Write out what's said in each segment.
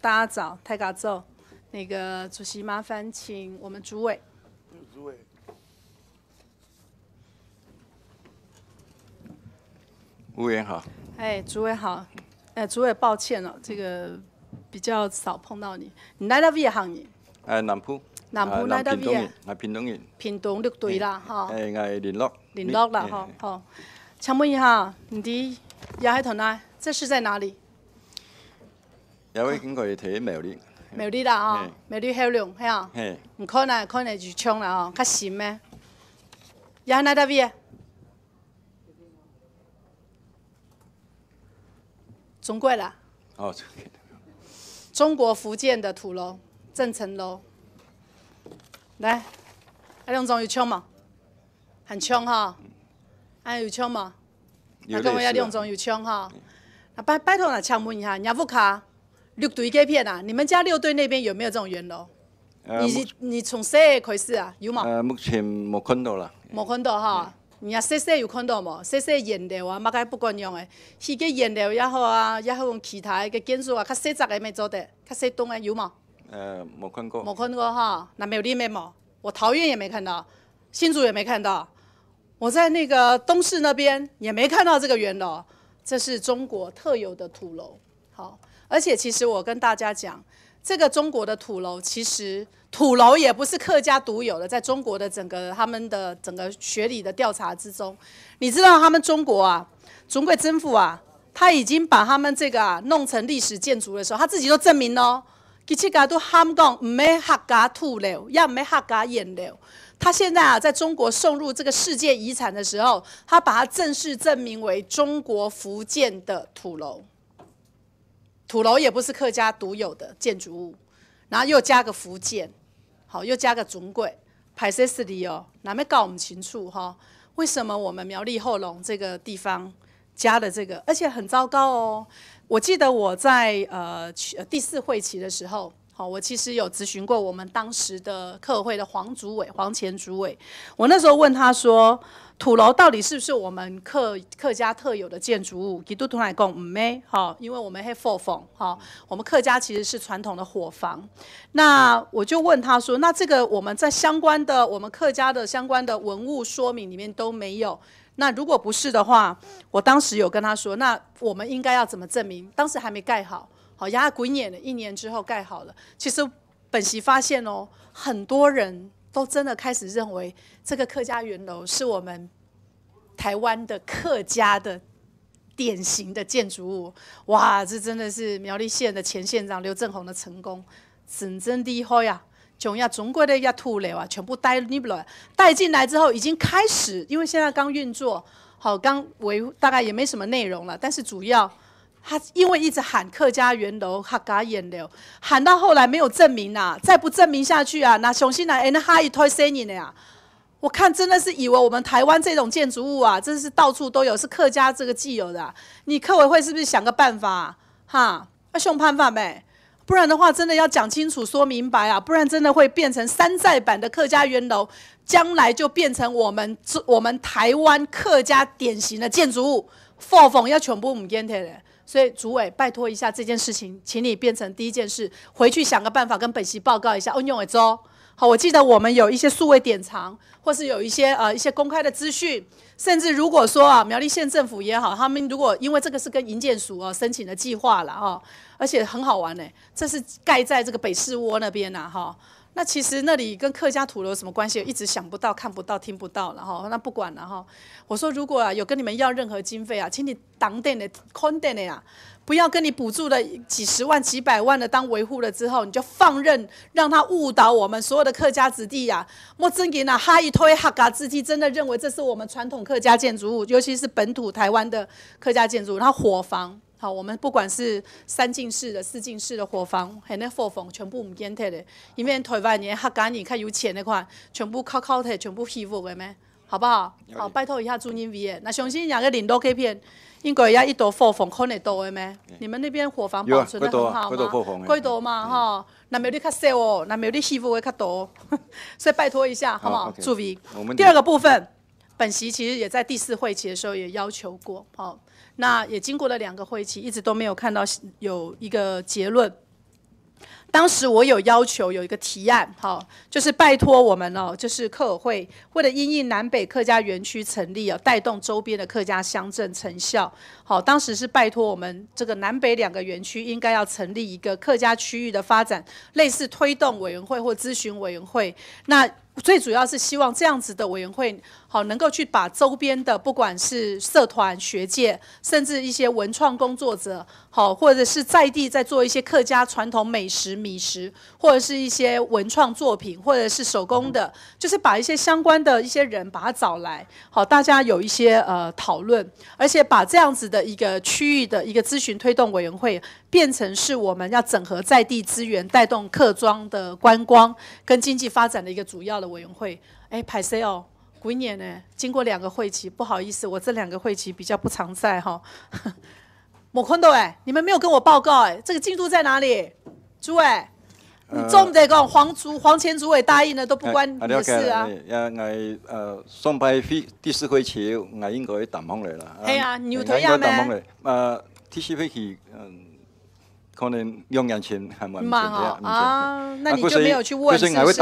大家早，太嘎早。那个主席，麻烦请我们主委。主委。委员好。哎，主委好。哎，主委，抱歉了，这个比较少碰到你。你哪到边行业？哎，南浦。南普。来到东业。哎，平东人。平东六队啦，哈。哎，哎，联络。联络啦，哈。好。请问一下，你的小海团哪？这是在哪里？有会景盖是睇美丽，美丽啦哦，美丽漂亮，吓，唔可能，可能就抢啦哦，较新咩？也喺哪达位？中国啦？哦，中国，中国福建的土楼，郑成楼。来，阿亮总有抢吗？很抢哈？阿有抢吗？有得抢。阿亮总有抢哈？拜拜托，那敲问一下，要不卡？六队这片啊，你们家六队那边有没有这种圆楼？你你从谁开始啊，有吗？呃，目前没看到了。没看到哈，你啊，西西有看到冇？西西淹的话，冇解不管用的。溪个淹的话也好啊，也好用其他个建筑啊，较西窄的没做的，较西东的有冇？呃，没看过。没看过哈，那没有另外冇？我桃园也没看到，新竹也没看到，我在那个东市那边也没看到这个圆楼。这是中国特有的土楼，好。而且，其实我跟大家讲，这个中国的土楼，其实土楼也不是客家独有的。在中国的整个他们的整个学理的调查之中，你知道他们中国啊，中国政府啊，他已经把他们这个啊弄成历史建筑的时候，他自己都证明哦，吉乞嘎都喊讲唔系客家土楼，也唔系客家建筑。他现在啊，在中国送入这个世界遗产的时候，他把它正式证明为中国福建的土楼。土楼也不是客家独有的建筑物，然后又加个福建，好，又加个尊贵，排色色的哦，哪没搞我们清楚哈？为什么我们苗栗后龙这个地方加的这个，而且很糟糕哦？我记得我在呃去第四会期的时候。哦，我其实有咨询过我们当时的客会的黄主委、黄前主委。我那时候问他说，土楼到底是不是我们客客家特有的建筑物？基督同来讲唔咩？好，因为我们系火房。好，我们客家其实是传统的火房。那我就问他说，那这个我们在相关的我们客家的相关的文物说明里面都没有。那如果不是的话，我当时有跟他说，那我们应该要怎么证明？当时还没盖好。好，压滚眼了，一年之后盖好了。其实本席发现哦，很多人都真的开始认为这个客家圆楼是我们台湾的客家的典型的建筑物。哇，这真的是苗栗县的前县长刘振宏的成功，真真的好呀，将亚中国的一土楼啊，全部带入了，带进来之后已经开始，因为现在刚运作，好，刚维大概也没什么内容了，但是主要。他因为一直喊客家圆流，他改演流，喊到后来没有证明呐，再不证明下去啊，那雄心来，哎，那哈一拖三年的呀，我看真的是以为我们台湾这种建筑物啊，真是到处都有是客家这个既有的，啊。你客委会是不是想个办法，哈，那凶判法没？不然的话真的要讲清楚说明白啊，不然真的会变成山寨版的客家圆楼，将来就变成我们这我们台湾客家典型的建筑物，货风要全部唔见的嘞。所以主委，拜托一下这件事情，请你变成第一件事，回去想个办法跟本席报告一下。哦，牛尾州，好，我记得我们有一些数位典藏，或是有一些呃一些公开的资讯，甚至如果说啊，苗栗县政府也好，他们如果因为这个是跟营建署哦申请的计划了哦，而且很好玩呢，这是盖在这个北市窝那边呐哈。那其实那里跟客家土楼有什么关系？一直想不到、看不到、听不到了哈。那不管了哈。我说，如果有跟你们要任何经费啊，请你挡电的、控电的啊，不要跟你补助了几十万、几百万的当维护了之后，你就放任让他误导我们所有的客家子弟呀。莫真给那哈一推哈嘎自己真的认为这是我们传统客家建筑物，尤其是本土台湾的客家建筑，然后火房。好，我们不管是三进式的、四进式的伙房，还有那火房全部唔见体的，因为台湾人黑咖尼，看有钱的款，全部靠靠体，全部欺负的咩，好不好？好，拜托一下尊因威那相信人家领导这边应该也一道货房可能多的咩？你们那边货房保存的很好吗？贵多嘛哈？那没有你卡少哦，那没有你欺负会卡多，所以拜托一下，好不好？注意。第二个部分。本席其实也在第四会期的时候也要求过，好，那也经过了两个会期，一直都没有看到有一个结论。当时我有要求有一个提案，好，就是拜托我们哦，就是客委会为了因应南北客家园区成立啊，带动周边的客家乡镇成效，好，当时是拜托我们这个南北两个园区应该要成立一个客家区域的发展类似推动委员会或咨询委员会，那。最主要是希望这样子的委员会，好能够去把周边的不管是社团、学界，甚至一些文创工作者，好或者是在地在做一些客家传统美食、米食，或者是一些文创作品，或者是手工的，就是把一些相关的一些人把它找来，好大家有一些呃讨论，而且把这样子的一个区域的一个咨询推动委员会变成是我们要整合在地资源，带动客庄的观光跟经济发展的一个主要的。委员会哎，派谁哦，鬼年呢？经过两个会期，不好意思，我这两个会期比较不常在哈。没 坤斗哎，你们没有跟我报告哎，这个进度在哪里？诸位，你总得个黄竹黄前主委答应了都不关你的事啊。要呃会第四会期，我应该哎呀，咩？呃，第四会期嗯。可能用眼前还蛮重要，啊，那你就没有去问是不是？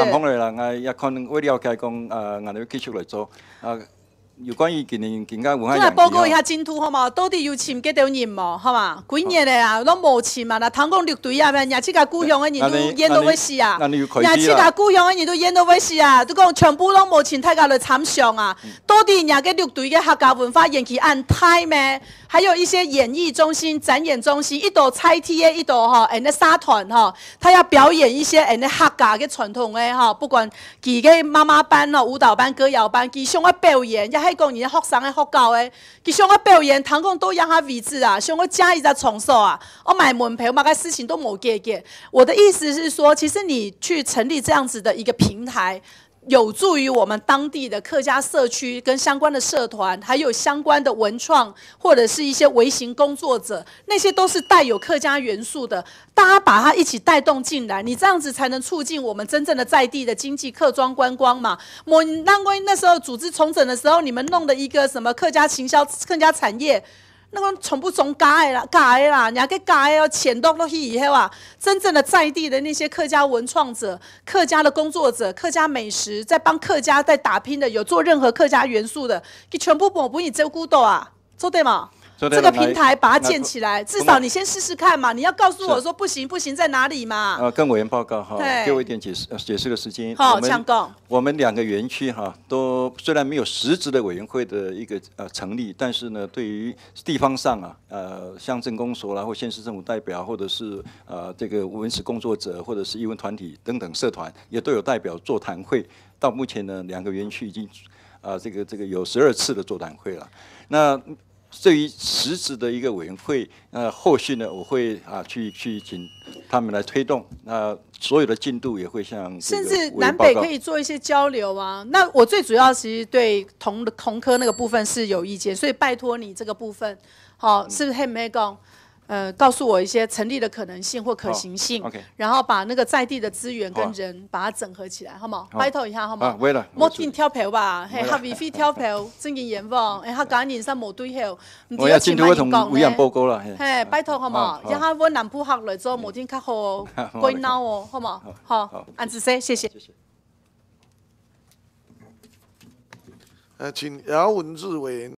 有关于今年更加换下人报告一下进度好吗？到底有签几多人无？好嘛？几年了啊？拢无签嘛？那唐讲绿队啊咩？廿七个故乡的人都演到要事啊？廿七个故乡的人都演到要事啊？都讲全部拢无签，大家来参详啊！到底廿个绿队嘅客家文化演出按台咩？还有一些演艺中心、展演中心，一朵菜梯的，一朵哈，诶，那沙团哈，他要表演一些诶，那客家嘅传统诶哈，不管几个妈妈班咯、舞蹈班、歌谣班，佢想要表演，太讲你家学生诶，福教诶，其实我表演、堂课都让他位置啊，上我加意在重收啊，我买门票，嘛个事情都无解决。我的意思是说，其实你去成立这样子的一个平台。有助于我们当地的客家社区跟相关的社团，还有相关的文创或者是一些微型工作者，那些都是带有客家元素的，大家把它一起带动进来，你这样子才能促进我们真正的在地的经济客庄观光嘛。我浪威那时候组织重整的时候，你们弄的一个什么客家行销、客家产业。那个从不从假的啦，假的啦，人家假的要钱都落去，后啊，真正的在地的那些客家文创者、客家的工作者、客家美食，在帮客家在打拼的，有做任何客家元素的，给全部抹补你这孤斗啊，做对吗？这个平台把它建起来，至少你先试试看嘛。你要告诉我说不行不行在哪里嘛？呃，跟委员报告哈，给我一点解释，解释的时间。好，强共。我们两个园区哈，都虽然没有实质的委员会的一个呃成立，但是呢，对于地方上啊，呃，乡镇公所啦，或县市政府代表，或者是呃这个文史工作者，或者是义文团体等等社团，也都有代表座谈会。到目前呢，两个园区已经啊，这个这个有十二次的座谈会了。那对于实质的一个委员会，那后续呢，我会啊去去请他们来推动，那所有的进度也会向甚至南北可以做一些交流啊。那我最主要其实对同同科那个部分是有意见，所以拜托你这个部分，好，是不是很美工？呃，告诉我一些成立的可能性或可行性。OK，然后把那个在地的资源跟人把它整合起来，好吗？拜托一下，好吗？为了目前投票吧，系黑议会投票，正议员喎，哎，黑赶紧上冇对号，唔知前头会同委员报告嘿，拜托好冇，一下稳南埔客来做目前较好，鬼脑哦，好吗？好，好，安子西，谢谢。谢谢。呃，请姚文志委员。